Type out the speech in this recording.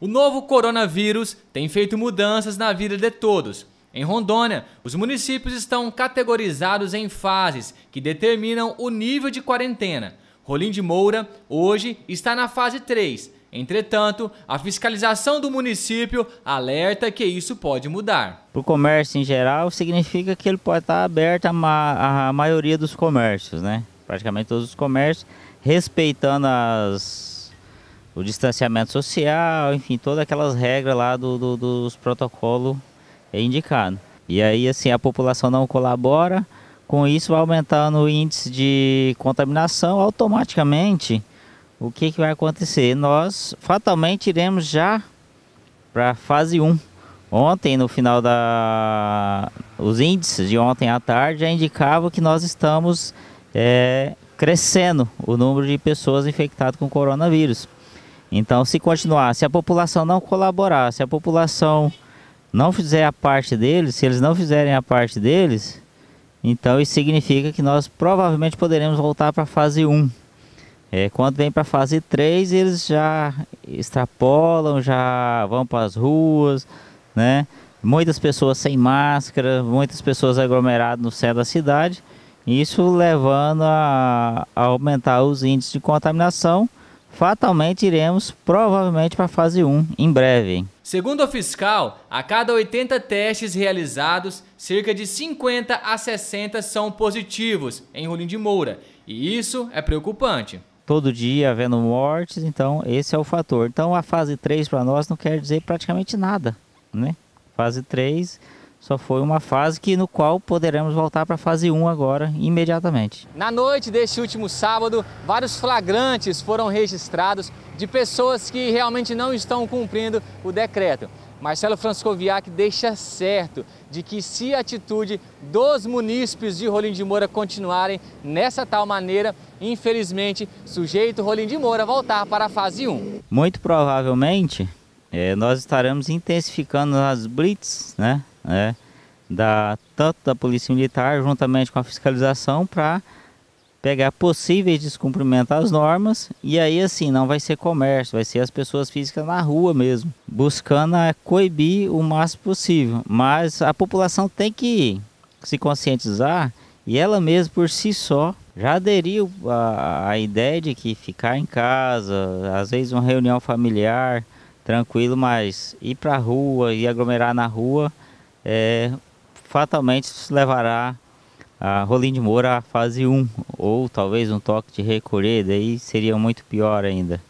O novo coronavírus tem feito mudanças na vida de todos. Em Rondônia, os municípios estão categorizados em fases que determinam o nível de quarentena. Rolim de Moura, hoje, está na fase 3. Entretanto, a fiscalização do município alerta que isso pode mudar. Para o comércio em geral, significa que ele pode estar aberto a, a maioria dos comércios, né? Praticamente todos os comércios, respeitando as o distanciamento social, enfim, todas aquelas regras lá do, do, dos protocolos é indicado. E aí, assim, a população não colabora, com isso vai aumentando o índice de contaminação, automaticamente, o que, que vai acontecer? Nós, fatalmente, iremos já para a fase 1. Ontem, no final da... os índices de ontem à tarde já indicavam que nós estamos é, crescendo o número de pessoas infectadas com coronavírus. Então, se continuar, se a população não colaborar, se a população não fizer a parte deles, se eles não fizerem a parte deles, então isso significa que nós provavelmente poderemos voltar para a fase 1. É, quando vem para a fase 3, eles já extrapolam, já vão para as ruas, né? Muitas pessoas sem máscara, muitas pessoas aglomeradas no centro da cidade, isso levando a, a aumentar os índices de contaminação fatalmente iremos provavelmente para a fase 1 em breve. Segundo o fiscal, a cada 80 testes realizados, cerca de 50 a 60 são positivos em Rolim de Moura, e isso é preocupante. Todo dia havendo mortes, então esse é o fator. Então a fase 3 para nós não quer dizer praticamente nada, né? Fase 3 só foi uma fase que no qual poderemos voltar para a fase 1 agora, imediatamente. Na noite deste último sábado, vários flagrantes foram registrados de pessoas que realmente não estão cumprindo o decreto. Marcelo Franciscoviac deixa certo de que se a atitude dos munícipes de Rolim de Moura continuarem nessa tal maneira, infelizmente, sujeito Rolim de Moura voltar para a fase 1. Muito provavelmente, é, nós estaremos intensificando as blitz, né? né, da, tanto da Polícia Militar juntamente com a fiscalização para pegar possíveis descumprimentos às normas e aí assim não vai ser comércio, vai ser as pessoas físicas na rua mesmo, buscando coibir o máximo possível. Mas a população tem que se conscientizar e ela mesma por si só já aderiu à, à ideia de que ficar em casa, às vezes uma reunião familiar, tranquilo, mas ir para a rua e aglomerar na rua é, fatalmente levará a Rolim de Moura à fase 1, ou talvez um toque de recolher, daí seria muito pior ainda.